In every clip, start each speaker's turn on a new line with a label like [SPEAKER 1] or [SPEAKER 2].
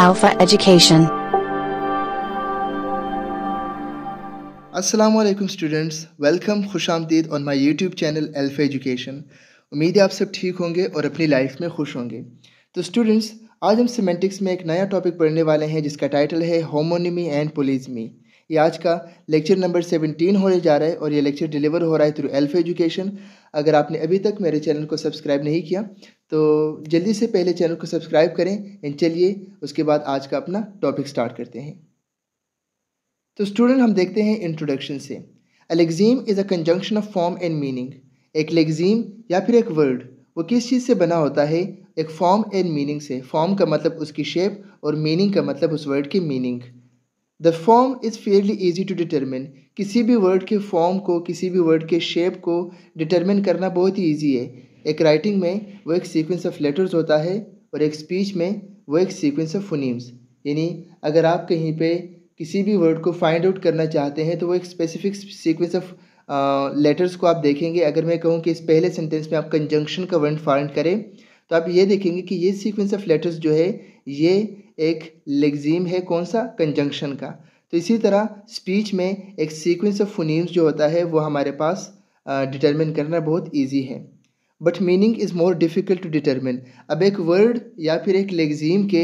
[SPEAKER 1] Alpha Education. Assalamualaikum students. Welcome खुश आमदीद on my YouTube channel Alpha Education. उम्मीद है आप सब ठीक होंगे और अपनी लाइफ में खुश होंगे तो स्टूडेंट्स आज हम सिमेंटिक्स में एक नया टॉपिक पढ़ने वाले हैं जिसका टाइटल है होमोनिमी एंड पोलिजमी ये आज का लेक्चर नंबर सेवनटीन होने जा रहा है और ये लेक्चर डिलीवर हो रहा है थ्रू एल्फ एजुकेशन अगर आपने अभी तक मेरे चैनल को सब्सक्राइब नहीं किया तो जल्दी से पहले चैनल को सब्सक्राइब करें एंड चलिए उसके बाद आज का अपना टॉपिक स्टार्ट करते हैं तो स्टूडेंट हम देखते हैं इंट्रोडक्शन से a lexeme is a conjunction of form and meaning एक लेग्जीम या फिर एक वर्ड वो किस चीज़ से बना होता है एक फॉर्म एंड मीनिंग से फॉर्म का मतलब उसकी शेप और मीनिंग का मतलब उस वर्ड की meaning the form is fairly easy to determine किसी भी वर्ड के फॉर्म को किसी भी वर्ड के शेप को डिटर्मिन करना बहुत ही ईजी है एक राइटिंग में वो एक सीक्वेंस ऑफ लेटर्स होता है और एक स्पीच में वो एक सीक्वेंस ऑफ फोनीम्स यानी अगर आप कहीं पे किसी भी वर्ड को फाइंड आउट करना चाहते हैं तो वो एक स्पेसिफिक सीक्वेंस ऑफ लेटर्स को आप देखेंगे अगर मैं कहूँ कि इस पहले सेंटेंस में आप कंजंक्शन का वर्ड फाइंड करें तो आप ये देखेंगे कि ये सीक्वेंस ऑफ लेटर्स जो है ये एक लेग्जीम है कौन सा कंजंक्शन का तो इसी तरह स्पीच में एक सीक्वेंस ऑफ फोनीम्स जो होता है वो हमारे पास डिटरमिन करना बहुत ईजी है but meaning is more difficult to determine अब एक वर्ड या फिर एक लेग्जीम के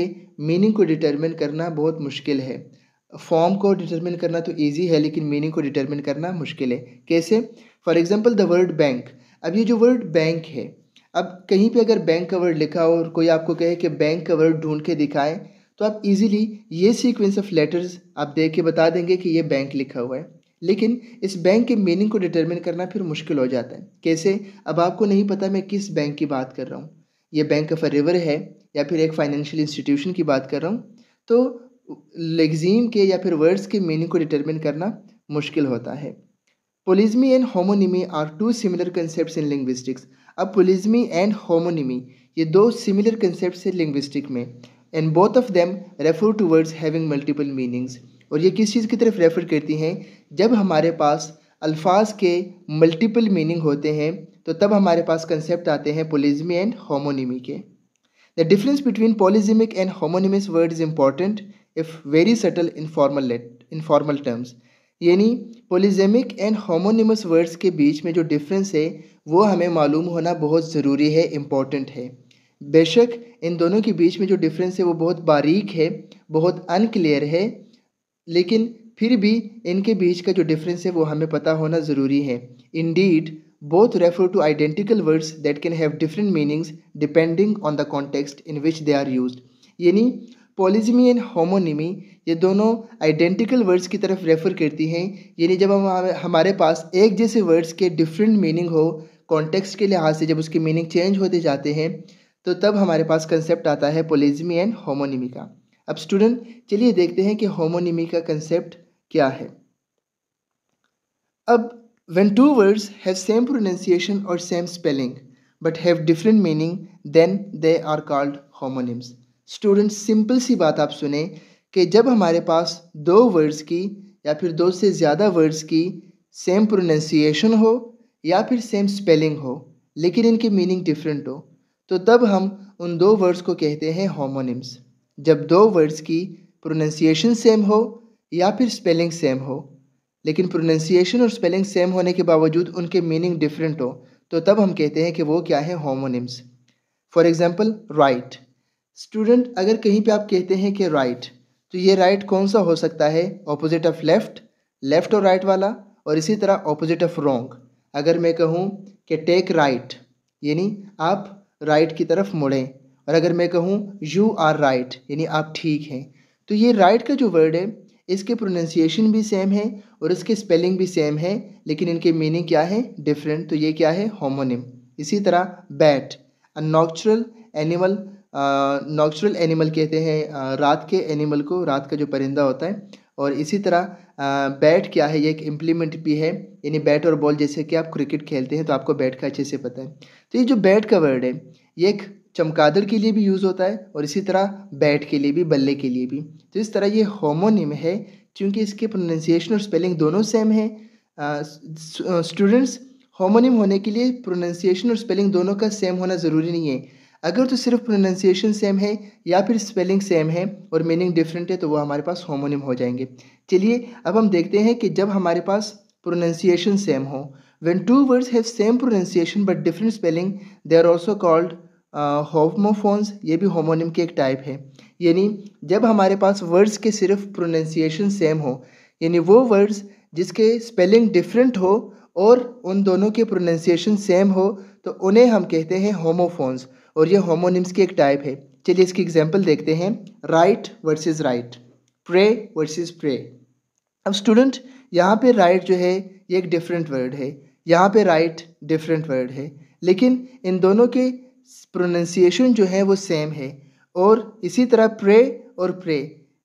[SPEAKER 1] मीनिंग को डिटरमिन करना बहुत मुश्किल है फॉर्म को डिटरमिन करना तो ईजी है लेकिन मीनिंग को डिटरमिन करना मुश्किल है कैसे for example the word bank अब ये जो वर्ड बैंक है अब कहीं पे अगर बैंक का वर्ड लिखा हो और कोई आपको कहे कि बैंक का वर्ड ढूंढ के दिखाएं तो आप इजीली ये सीक्वेंस ऑफ लेटर्स आप देख के बता देंगे कि ये बैंक लिखा हुआ है लेकिन इस बैंक के मीनिंग को डिटरमिन करना फिर मुश्किल हो जाता है कैसे अब आपको नहीं पता मैं किस बैंक की बात कर रहा हूँ ये बैंक ऑफ अ रिवर है या फिर एक फाइनेंशियल इंस्टीट्यूशन की बात कर रहा हूँ तो लेगजीम के या फिर वर्ड्स के मीनिंग को डिटरमिन करना मुश्किल होता है polysemy and homonymy are two similar concept in linguistics अब पोलिज्मी एंड होमोनिमी ये दो सिमिलर कंसेप्ट है लिंग्विस्टिक में and both of them refer towards having multiple meanings और ये किस चीज़ की तरफ रेफ़र करती हैं जब हमारे पास अल्फाज के मल्टीपल मीनिंग होते हैं तो तब हमारे पास कंसेप्ट आते हैं पोलिजमी एंड होमोनिमी के the difference between polysemic and homonymous word is important if very subtle informal informal terms यानी पोलिजेमिक एंड होमोनिमस वर्ड्स के बीच में जो डिफरेंस है वो हमें मालूम होना बहुत ज़रूरी है इम्पॉर्टेंट है बेशक इन दोनों के बीच में जो डिफरेंस है वो बहुत बारीक है बहुत अनक्लियर है लेकिन फिर भी इनके बीच का जो डिफरेंस है वो हमें पता होना ज़रूरी है indeed both refer to identical words that can have different meanings depending on the context in which they are use यानी पॉलिजमी एंड होमोनिमी ये दोनों आइडेंटिकल वर्ड्स की तरफ रेफर करती हैं यानी जब हम हमारे पास एक जैसे वर्ड्स के डिफरेंट मीनिंग हो कॉन्टेक्स्ट के लिहाज से जब उसकी मीनिंग चेंज होते जाते हैं तो तब हमारे पास कंसेप्ट आता है पोलिजमी एंड होमोनिमी का अब स्टूडेंट चलिए देखते हैं कि होमोनिमी का कंसेप्ट क्या है अब when two words have same pronunciation और same spelling but have different meaning then they are called homonyms student simple सी बात आप सुने कि जब हमारे पास दो वर्ड्स की या फिर दो से ज़्यादा वर्ड्स की सेम प्रोनाउंसिएशन हो या फिर सेम स्पेलिंग हो लेकिन इनकी मीनिंग डिफरेंट हो तो तब हम उन दो वर्ड्स को कहते हैं होमोनिम्स जब दो वर्ड्स की प्रोनंसिएशन सेम हो या फिर स्पेलिंग सेम हो लेकिन प्रोनंसिएशन और स्पेलिंग सेम होने के बावजूद उनके मीनिंग डिफरेंट हो तो तब हम कहते हैं कि वो क्या है homonyms for example right student अगर कहीं पे आप कहते हैं कि राइट तो ये राइट right कौन सा हो सकता है ऑपोजिट ऑफ लेफ़्ट लेफ़्ट और राइट right वाला और इसी तरह ऑपोजिट ऑफ रोंग अगर मैं कहूँ कि टेक राइट यानी आप राइट की तरफ मुड़ें और अगर मैं कहूँ यू आर राइट यानी आप ठीक हैं तो ये राइट right का जो वर्ड है इसके प्रोनंसिएशन भी सेम है और इसके स्पेलिंग भी सेम है लेकिन इनके मीनिंग क्या है डिफरेंट तो ये क्या है होमोनिम इसी तरह bat nocturnal animal nocturnal animal कहते हैं रात के एनिमल को रात का जो परिंदा होता है और इसी तरह बैट क्या है ये एक इम्प्लीमेंट भी है यानी बैट और बॉल जैसे कि आप क्रिकेट खेलते हैं तो आपको बैट का अच्छे से पता है तो ये जो बैट का वर्ड है ये एक चमकादड़ के लिए भी यूज़ होता है और इसी तरह बैट के लिए भी बल्ले के लिए भी तो इस तरह ये होमोनिम है क्योंकि इसके प्रोनाउंसिएशन और स्पेलिंग दोनों सेम है स्टूडेंट्स होमोनिम होने के लिए प्रोनाउंसिएशन और स्पेलिंग दोनों का सेम होना ज़रूरी नहीं है अगर तो सिर्फ प्रोनाउंसिएशन सेम है या फिर स्पेलिंग सेम है और मीनिंग डिफरेंट है तो वो हमारे पास होमोनिम हो जाएंगे चलिए अब हम देखते हैं कि जब हमारे पास प्रोनाउंसिएशन सेम हो when two words have same pronunciation but different spelling they are also called homophones ये भी होमोनिम के एक टाइप है यानी जब हमारे पास वर्ड्स के सिर्फ प्रोनाउंसिएशन सेम हो यानी वो वर्ड्स जिसके स्पेलिंग डिफरेंट हो और उन दोनों के प्रोनाउंसिएशन सेम हो तो उन्हें हम कहते हैं होमोफोन्स और ये होमोनिम्स की एक टाइप है चलिए इसकी एग्जाम्पल देखते हैं right versus write pray versus prey अब स्टूडेंट यहाँ पे राइट right जो है ये एक डिफरेंट वर्ड है यहाँ पे राइट डिफरेंट वर्ड है लेकिन इन दोनों के प्रोनंसिएशन जो है वो सेम है और इसी तरह प्रे और प्रे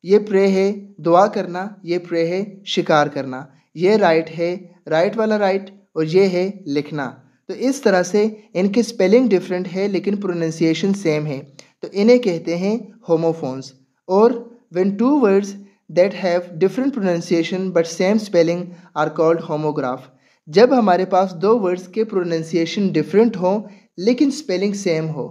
[SPEAKER 1] ये प्रे है दुआ करना ये प्रे है शिकार करना ये राइट है राइट वाला राइट और ये है लिखना तो इस तरह से इनकी स्पेलिंग डिफरेंट है लेकिन प्रोनंसिएशन सेम है तो इन्हें कहते हैं होमोफोन्स और when two words that have different pronunciation but same spelling are called homograph जब हमारे पास दो वर्ड्स के प्रोनंसिएशन डिफरेंट हो लेकिन स्पेलिंग सेम हो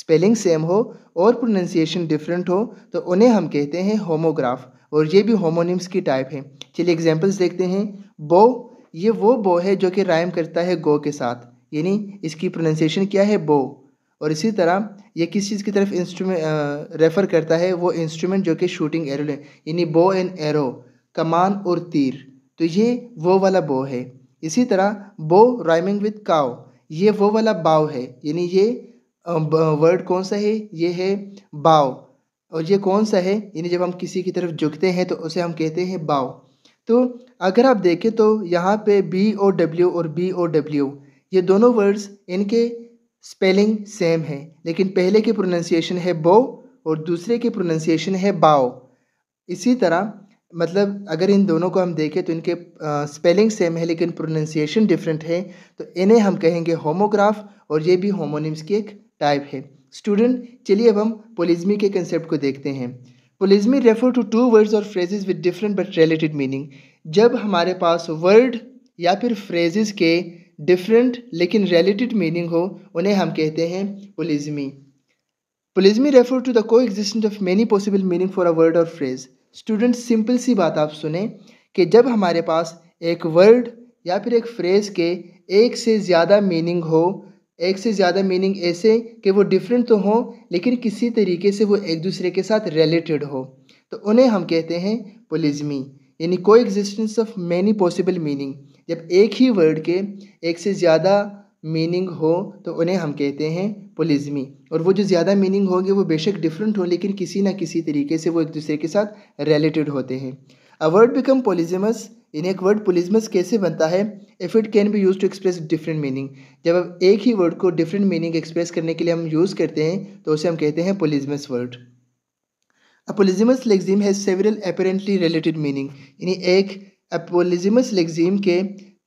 [SPEAKER 1] स्पेलिंग सेम हो और प्रोनंसिएशन डिफरेंट हो तो उन्हें हम कहते हैं होमोग्राफ और ये भी होमोनिम्स की टाइप है चलिए एग्जांपल्स देखते हैं बो ये वो बो है जो कि राइम करता है गो के साथ यानी इसकी प्रोनंसिएशन क्या है बो और इसी तरह ये किस चीज़ की तरफ इंस्ट्रूमेंट रेफ़र करता है वो इंस्ट्रूमेंट जो कि शूटिंग एरो यानी बो एंड एरो कमान और तीर तो ये वो वाला बो है इसी तरह बो राइमिंग विद काओ ये वो वाला बाव है यानी ये वर्ड कौन सा है ये है बाव और ये कौन सा है यानी जब हम किसी की तरफ झुकते हैं तो उसे हम कहते हैं बाव तो अगर आप देखें तो यहाँ पे बी ओ डब्ल्यू और बी ओ डब्ल्यू ये दोनों वर्ड्स इनके स्पेलिंग सेम है लेकिन पहले के प्रोनंसिएशन है बो और दूसरे के प्रोनंसिएशन है बाओ इसी तरह मतलब अगर इन दोनों को हम देखें तो इनके स्पेलिंग सेम है लेकिन प्रोनंसिएशन डिफरेंट है तो इन्हें हम कहेंगे होमोग्राफ और ये भी होमोनिम्स की एक टाइप है स्टूडेंट चलिए अब हम पोलिज्मी के कंसेप्ट को देखते हैं polysemy refer to two words और phrases with different but related meaning जब हमारे पास वर्ड या फिर फ्रेजेज के डिफरेंट लेकिन रिलेटेड मीनिंग हो उन्हें हम कहते हैं polysemy polysemy refer to the coexistence of many possible meaning for a word और फ्रेज स्टूडेंट सिंपल सी बात आप सुने कि जब हमारे पास एक वर्ड या फिर एक फ्रेज के एक से ज़्यादा मीनिंग हो एक से ज़्यादा मीनिंग ऐसे कि वो डिफरेंट तो हों लेकिन किसी तरीके से वो एक दूसरे के साथ रिलेटेड हो तो उन्हें हम कहते हैं पुलिज़मी यानी coexistence of many possible meaning जब एक ही वर्ड के एक से ज़्यादा मीनिंग हो तो उन्हें हम कहते हैं पुलिज्मी और वो जो ज़्यादा मीनिंग होंगे वो बेशक डिफरेंट हो लेकिन किसी ना किसी तरीके से वो एक दूसरे के साथ रिलेटेड होते हैं अ वर्ड बिकम पोलिजमस इन एक वर्ड पुलिजमस कैसे बनता है if it can be use to express different meaning जब हम एक ही वर्ड को डिफरेंट मीनिंग एक्सप्रेस करने के लिए हम यूज़ करते हैं तो उसे हम कहते हैं polysemous word a polysemous lexeme has several apparently related meaning यानी एक अपोलिजमस लेग्जीम के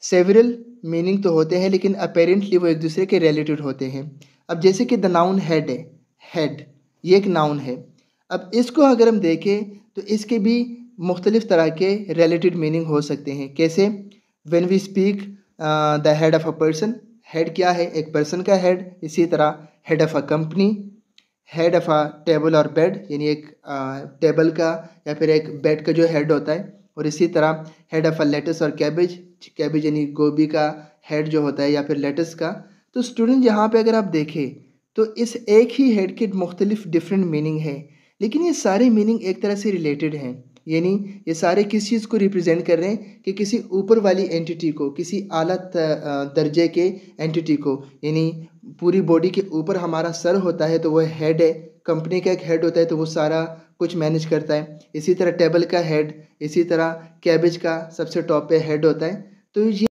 [SPEAKER 1] सेवरल मीनिंग तो होते हैं लेकिन अपेरेंटली वो एक दूसरे के रिलेटेड होते हैं अब जैसे कि द नाउन हेड है हेड ये एक नाउन है अब इसको अगर हम देखें तो इसके भी मुख्तलिफ़ तरह के रिलेटेड मीनिंग हो सकते हैं कैसे when we speak the head of a person head क्या है एक पर्सन का हेड इसी तरह head of a company head of a table और बेड यानी एक टेबल uh, का या फिर एक बेड का जो हेड होता है और इसी तरह हेड ऑफ अ लेटस और कैबेज कैबेज यानी गोभी का हेड जो होता है या फिर लेटस का तो स्टूडेंट यहाँ पे अगर आप देखें तो इस एक ही हेड के मुख्तलिफ डिफरेंट मीनिंग है लेकिन ये सारे मीनिंग एक तरह से रिलेटेड हैं यानी ये सारे किस चीज़ को रिप्रेजेंट कर रहे हैं कि किसी ऊपर वाली एंटिटी को किसी आला दर्जे के एंटिटी को यानी पूरी बॉडी के ऊपर हमारा सर होता है तो वह हेड है कंपनी का एक हेड होता है तो वो सारा कुछ मैनेज करता है इसी तरह टेबल का हेड इसी तरह कैबेज का सबसे टॉप पे हेड होता है तो ये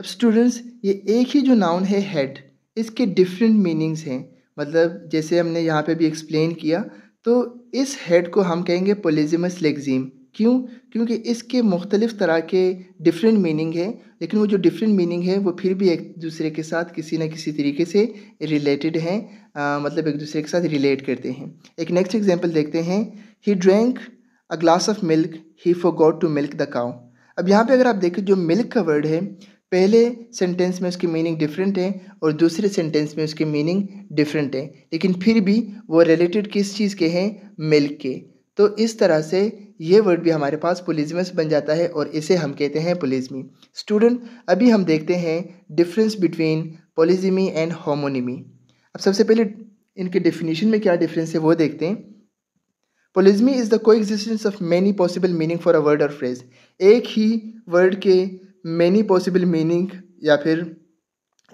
[SPEAKER 1] अब स्टूडेंट्स ये एक ही जो नाउन है हेड इसके डिफरेंट मीनिंग्स हैं मतलब जैसे हमने यहाँ पे भी एक्सप्लेन किया तो इस हेड को हम कहेंगे पोलिजिमस लेग्जीम क्यों क्योंकि इसके मुख्तलिफ़ तरह के डिफरेंट मीनिंग है लेकिन वो जो डिफरेंट मीनिंग है वो फिर भी एक दूसरे के साथ किसी न किसी तरीके से रिलेटेड हैं मतलब एक दूसरे के साथ रिलेट करते हैं एक नेक्स्ट एग्जांपल देखते हैं he drank a glass of milk he forgot to milk the cow अब यहाँ पे अगर आप देखें जो मिल्क का वर्ड है पहले सेंटेंस में उसकी मीनिंग डिफरेंट है और दूसरे सेंटेंस में उसकी मीनिंग डिफरेंट है लेकिन फिर भी वो रिलेटेड किस चीज़ के हैं मिल्क के तो इस तरह से ये वर्ड भी हमारे पास पुलिजमस बन जाता है और इसे हम कहते हैं पुलिजमी स्टूडेंट अभी हम देखते हैं difference between polysemy and homonymy अब सबसे पहले इनके डिफिनीशन में क्या डिफरेंस है वो देखते हैं polysemy is the coexistence of many possible meaning for a word और फ्रेज एक ही वर्ड के मैनी पॉसिबल मीनिंग या फिर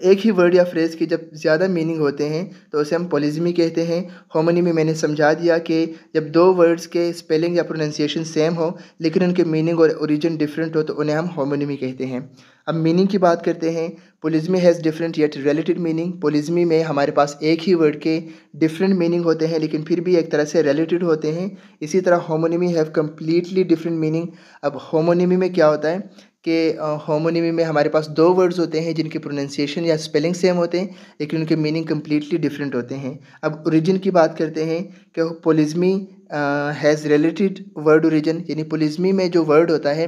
[SPEAKER 1] एक ही वर्ड या फ्रेज़ के जब ज़्यादा मीनिंग होते हैं तो उसे हम पोलिजमी कहते हैं होमनी में मैंने समझा दिया कि जब दो वर्ड्स के स्पेलिंग या प्रोनंसिएशन सेम हो लेकिन उनके मीनिंग और ओरिजिन डिफरेंट हो तो उन्हें हम होमोनीमी कहते हैं अब मीनिंग की बात करते हैं polysemy has different yet related meaning polysemy में हमारे पास एक ही वर्ड के डिफरेंट मीनिंग होते हैं लेकिन फिर भी एक तरह से रिलेटेड होते हैं इसी तरह homonymy have completely different meaning अब होमोनीमी में क्या होता है के होमोनिमी में हमारे पास दो वर्ड्स होते हैं जिनके प्रोनंसिएशन या स्पेलिंग सेम होते हैं लेकिन उनके मीनिंग कम्प्लीटली डिफरेंट होते हैं अब ओरिजिन की बात करते हैं कि polysemy has related word origin यानी पोलिज्मी में जो वर्ड होता है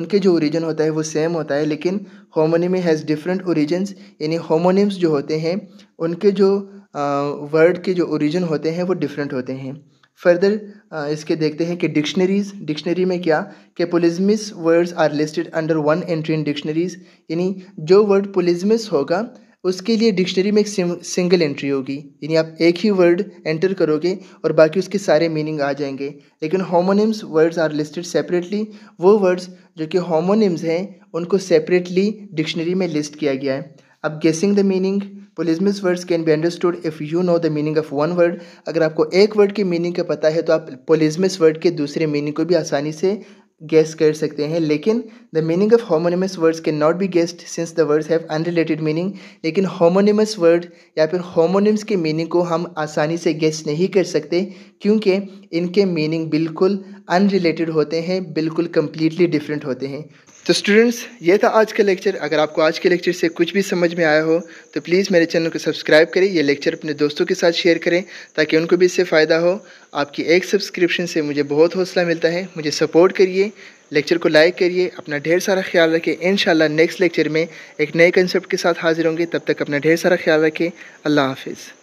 [SPEAKER 1] उनके जो ओरिजिन होता है वो सेम होता है लेकिन होमोनिमी हैज़ डिफरेंट ओरिजिन यानी होमोनिम्स जो होते हैं उनके जो वर्ड के जो ओरिजिन होते हैं वो डिफरेंट होते हैं फर्दर इसके देखते हैं कि डिक्शनरीज डिक्शनरी में क्या कि polysemous words are listed under one entry in dictionaries यानी जो वर्ड पुलिजमिस होगा उसके लिए डिक्शनरी में एक सिंगल एंट्री होगी यानी आप एक ही वर्ड एंटर करोगे और बाकी उसके सारे मीनिंग आ जाएंगे लेकिन homonyms words are listed separately वो वर्ड्स जो कि होमोनिम्स हैं उनको सेपरेटली डिक्शनरी में लिस्ट किया गया है अब guessing the meaning polysemous words can be understood if you know the meaning of one word अगर आपको एक वर्ड की मीनिंग का पता है तो आप पोलिजमिस वर्ड के दूसरे मीनिंग को भी आसानी से गेस कर सकते हैं लेकिन the meaning of homonymous words can not be guessed since the words have unrelated meaning लेकिन होमोनिमस वर्ड या फिर होमोनिम्स के मीनिंग को हम आसानी से गेस्ट नहीं कर सकते क्योंकि इनके मीनिंग बिल्कुल अनरिलेटेड होते हैं बिल्कुल कम्प्लीटली डिफरेंट होते हैं तो स्टूडेंट्स ये था आज का लेक्चर अगर आपको आज के लेक्चर से कुछ भी समझ में आया हो तो प्लीज़ मेरे चैनल को सब्सक्राइब करें ये लेक्चर अपने दोस्तों के साथ शेयर करें ताकि उनको भी इससे फ़ायदा हो आपकी एक सब्सक्रिप्शन से मुझे बहुत हौसला मिलता है मुझे सपोर्ट करिए लेक्चर को लाइक करिए अपना ढेर सारा ख्याल रखें इन नेक्स्ट लेक्चर में एक नए कंसेप्ट के साथ हाजिर होंगे तब तक अपना ढेर सारा ख्याल रखें अल्लाह हाफिज़